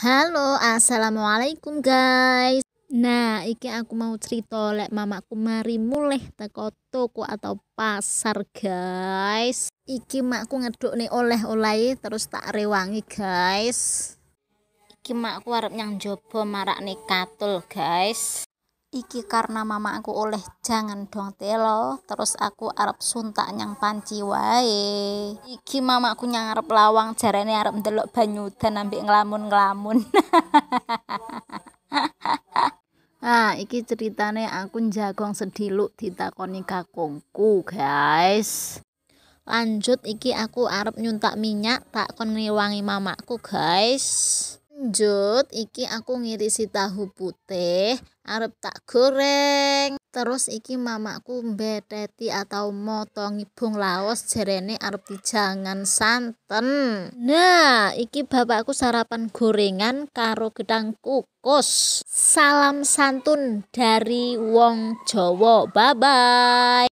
Halo, assalamualaikum guys. Nah, iki aku mau cerita lek mamaku mari mulih teko toko atau pasar guys. Iki makku ngeduk nih oleh-oleh terus tak rewangi guys. Iki makku arep nyang jobo marak nih katul guys iki karena mama aku oleh jangan dong telo terus aku arep suntak nyang panci wae iki mama aku nyang arep lawang jarane arep ndelok banyu dan ambek ngelamun-ngelamun Nah, iki ceritane aku njagong sediluk ditakoni kakungku, guys. Lanjut iki aku arep nyuntak minyak tak kon wangi mamaku, guys. Lanjut, iki aku ngirisi tahu putih, arep tak goreng. Terus iki mamaku mbeteti atau motongi bung laos jerene arep dijangan santen. Nah, iki bapakku sarapan gorengan karo gedang kukus. Salam santun dari wong Jowo, Bye bye.